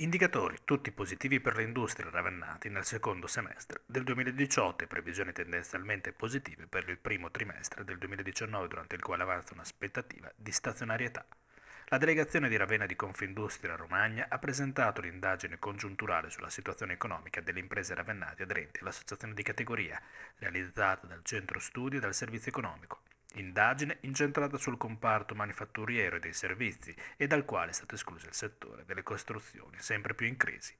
Indicatori tutti positivi per le industrie ravennati nel secondo semestre del 2018 e previsioni tendenzialmente positive per il primo trimestre del 2019 durante il quale avanza un'aspettativa di stazionarietà. La delegazione di Ravenna di Confindustria Romagna ha presentato l'indagine congiunturale sulla situazione economica delle imprese ravennate aderenti all'associazione di categoria, realizzata dal Centro Studi e dal Servizio Economico indagine incentrata sul comparto manifatturiero e dei servizi e dal quale è stato escluso il settore delle costruzioni, sempre più in crisi.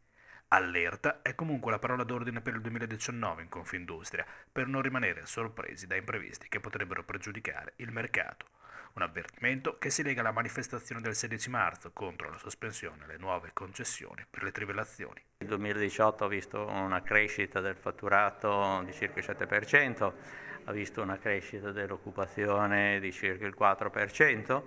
Allerta è comunque la parola d'ordine per il 2019 in Confindustria, per non rimanere sorpresi da imprevisti che potrebbero pregiudicare il mercato. Un avvertimento che si lega alla manifestazione del 16 marzo contro la sospensione delle nuove concessioni per le trivellazioni. Il 2018 ha visto una crescita del fatturato di circa il 7%, ha visto una crescita dell'occupazione di circa il 4%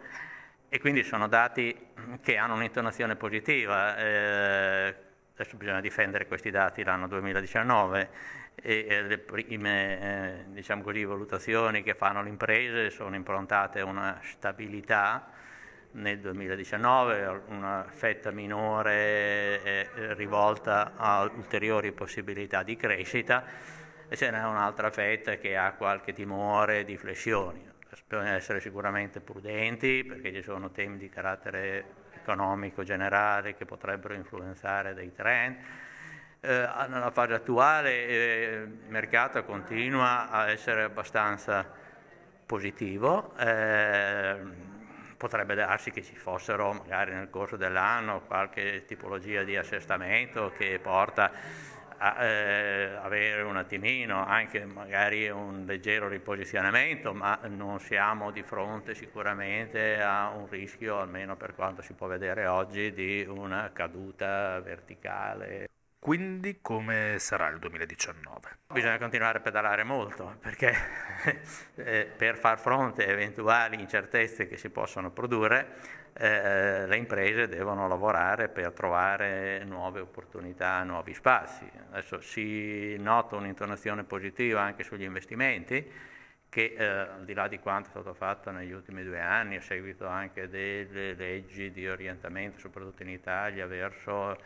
e quindi sono dati che hanno un'intonazione positiva. Eh, adesso bisogna difendere questi dati l'anno 2019 e, le prime eh, diciamo così, valutazioni che fanno le imprese sono improntate a una stabilità nel 2019, una fetta minore eh, rivolta a ulteriori possibilità di crescita e ce n'è un'altra fetta che ha qualche timore di flessioni. Bisogna essere sicuramente prudenti perché ci sono temi di carattere economico generale che potrebbero influenzare dei trend. Eh, nella fase attuale eh, il mercato continua a essere abbastanza positivo. Eh, potrebbe darsi che ci fossero magari nel corso dell'anno qualche tipologia di assestamento che porta a, eh, avere un attimino anche magari un leggero riposizionamento, ma non siamo di fronte sicuramente a un rischio, almeno per quanto si può vedere oggi, di una caduta verticale. Quindi come sarà il 2019? Bisogna continuare a pedalare molto perché eh, per far fronte a eventuali incertezze che si possono produrre eh, le imprese devono lavorare per trovare nuove opportunità, nuovi spazi. Adesso si nota un'intonazione positiva anche sugli investimenti che eh, al di là di quanto è stato fatto negli ultimi due anni a seguito anche delle leggi di orientamento soprattutto in Italia verso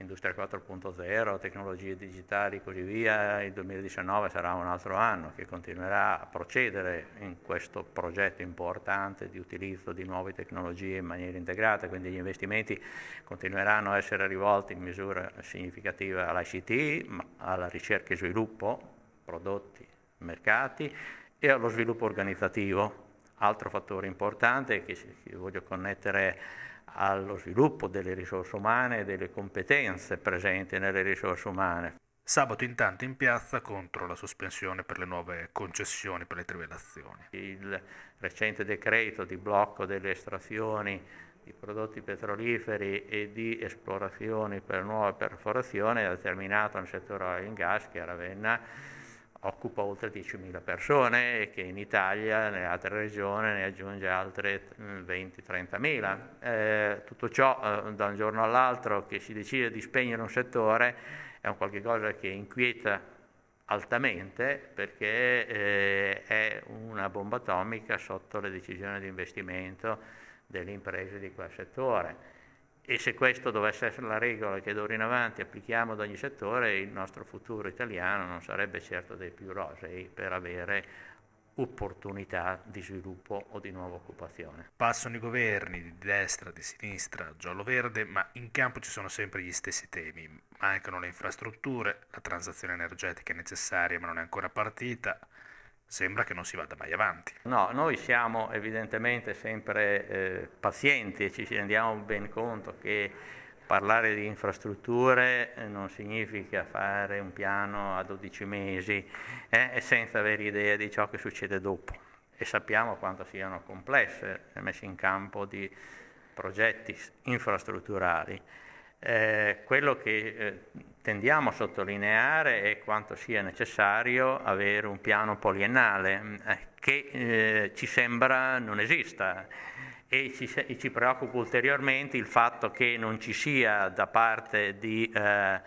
Industria 4.0, tecnologie digitali e così via, il 2019 sarà un altro anno che continuerà a procedere in questo progetto importante di utilizzo di nuove tecnologie in maniera integrata, quindi gli investimenti continueranno a essere rivolti in misura significativa all'ICT, alla ricerca e sviluppo, prodotti, mercati e allo sviluppo organizzativo. Altro fattore importante che voglio connettere allo sviluppo delle risorse umane e delle competenze presenti nelle risorse umane. Sabato intanto in piazza contro la sospensione per le nuove concessioni per le trivelazioni. Il recente decreto di blocco delle estrazioni di prodotti petroliferi e di esplorazioni per nuove perforazioni ha determinato nel settore oil and gas che a Ravenna occupa oltre 10.000 persone e che in Italia, nelle altre regioni, ne aggiunge altre 20-30.000. Mm, eh, tutto ciò eh, da un giorno all'altro che si decide di spegnere un settore è un qualche che inquieta altamente perché eh, è una bomba atomica sotto le decisioni di investimento delle imprese di quel settore e se questa dovesse essere la regola che d'ora in avanti applichiamo ad ogni settore, il nostro futuro italiano non sarebbe certo dei più rosei per avere opportunità di sviluppo o di nuova occupazione. Passano i governi di destra, di sinistra, giallo-verde, ma in campo ci sono sempre gli stessi temi. Mancano le infrastrutture, la transazione energetica è necessaria ma non è ancora partita, sembra che non si vada mai avanti. No, noi siamo evidentemente sempre eh, pazienti e ci rendiamo ben conto che parlare di infrastrutture eh, non significa fare un piano a 12 mesi eh, senza avere idea di ciò che succede dopo e sappiamo quanto siano complesse le messe in campo di progetti infrastrutturali eh, quello che eh, tendiamo a sottolineare è quanto sia necessario avere un piano poliennale mm, eh, che eh, ci sembra non esista e ci, e ci, preoccupa ulteriormente il fatto che non ci sia da parte di eh,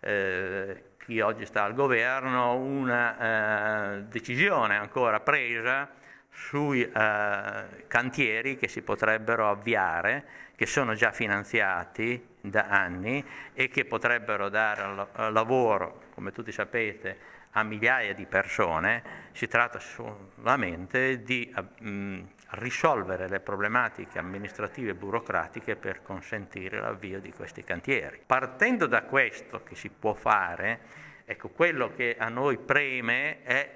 eh, chi oggi sta al governo una decisione ancora presa sui eh, cantieri che si potrebbero avviare, che sono già finanziati da anni e che potrebbero dare lavoro, come tutti sapete, a migliaia di persone, si tratta solamente di eh, mh, risolvere le problematiche amministrative e burocratiche per consentire l'avvio di questi cantieri. Partendo da questo che si può fare, ecco, quello che a noi preme è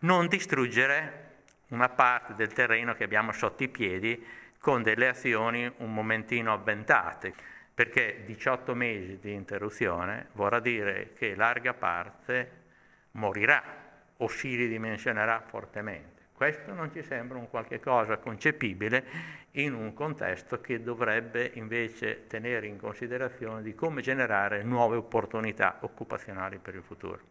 non distruggere una parte del terreno che abbiamo sotto i piedi con delle azioni un momentino avventate, perché 18 mesi di interruzione vorrà dire che larga parte morirà o si ridimensionerà fortemente. Questo non ci sembra un qualche cosa concepibile in un contesto che dovrebbe invece tenere in considerazione di come generare nuove opportunità occupazionali per il futuro.